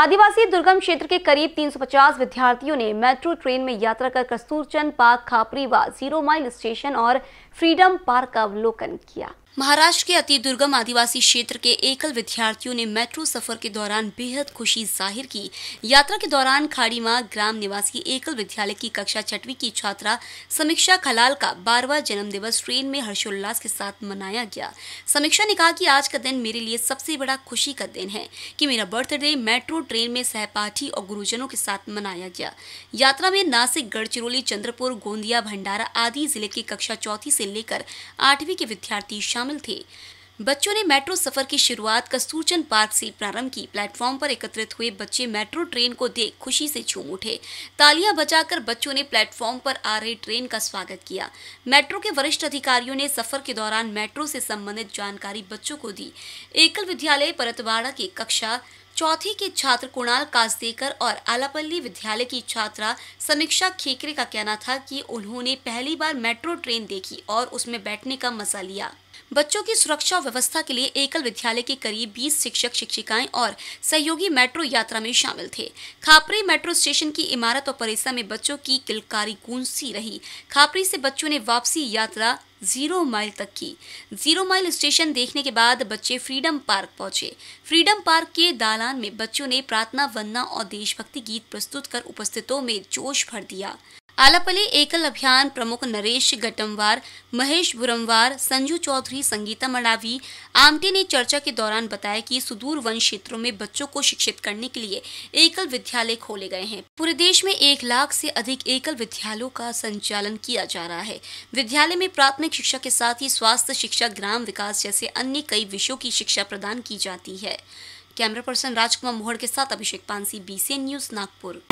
आदिवासी दुर्गम क्षेत्र के करीब 350 विद्यार्थियों ने मेट्रो ट्रेन में यात्रा कर कस्तूरचंद पार्क खापरी व जीरो माइल स्टेशन और फ्रीडम पार्क का अवलोकन किया महाराष्ट्र के अति दुर्गम आदिवासी क्षेत्र के एकल विद्यार्थियों ने मेट्रो सफर के दौरान बेहद खुशी जाहिर की यात्रा के दौरान माँ ग्राम निवासी एकल विद्यालय की कक्षा छठवी की छात्रा समीक्षा खलाल का बारवा दिवस ट्रेन में हर्षोल्लास के साथ मनाया गया समीक्षा ने कहा कि आज का दिन मेरे लिए सबसे बड़ा खुशी का दिन है की मेरा बर्थडे मेट्रो ट्रेन में सहपाठी और गुरुजनों के साथ मनाया गया यात्रा में नासिक गढ़चिरौली चंद्रपुर गोंदिया भंडारा आदि जिले के कक्षा चौथी से लेकर आठवीं के विद्यार्थी शामिल थे बच्चों ने मेट्रो सफर की शुरुआत कस्तूरचंद पार्क से प्रारंभ की प्लेटफॉर्म पर एकत्रित हुए बच्चे मेट्रो ट्रेन को देख खुशी से झूम उठे तालियां बजाकर बच्चों ने प्लेटफॉर्म पर आ रही ट्रेन का स्वागत किया मेट्रो के वरिष्ठ अधिकारियों ने सफर के दौरान मेट्रो से संबंधित जानकारी बच्चों को दी एकल विद्यालय परतवाड़ा की कक्षा चौथी के छात्र कुणाल काजदेकर और आलापल्ली विद्यालय की छात्रा समीक्षा खेकरे का कहना था कि उन्होंने पहली बार मेट्रो ट्रेन देखी और उसमें बैठने का मजा लिया बच्चों की सुरक्षा और व्यवस्था के लिए एकल विद्यालय के करीब 20 शिक्षक शिक्षिकाएं और सहयोगी मेट्रो यात्रा में शामिल थे खापरी मेट्रो स्टेशन की इमारत और परिसर में बच्चों की किलकारी गूंजती रही खापरी से बच्चों ने वापसी यात्रा ज़ीरो माइल तक की ज़ीरो माइल स्टेशन देखने के बाद बच्चे फ्रीडम पार्क पहुंचे फ्रीडम पार्क के दालान में बच्चों ने प्रार्थना वंदना और देशभक्ति गीत प्रस्तुत कर उपस्थितों में जोश भर दिया आलापली एकल अभियान प्रमुख नरेश गटमवार महेश भुरमवार संजू चौधरी संगीता मड़ावी आमटे ने चर्चा के दौरान बताया कि सुदूर वन क्षेत्रों में बच्चों को शिक्षित करने के लिए एकल विद्यालय खोले गए हैं पूरे देश में एक लाख से अधिक एकल विद्यालयों का संचालन किया जा रहा है विद्यालय में प्राथमिक शिक्षा के साथ ही स्वास्थ्य शिक्षा ग्राम विकास जैसे अन्य कई विषयों की शिक्षा प्रदान की जाती है कैमरा पर्सन राजकुमार मोहर के साथ अभिषेक पानसी बीसीएन न्यूज नागपुर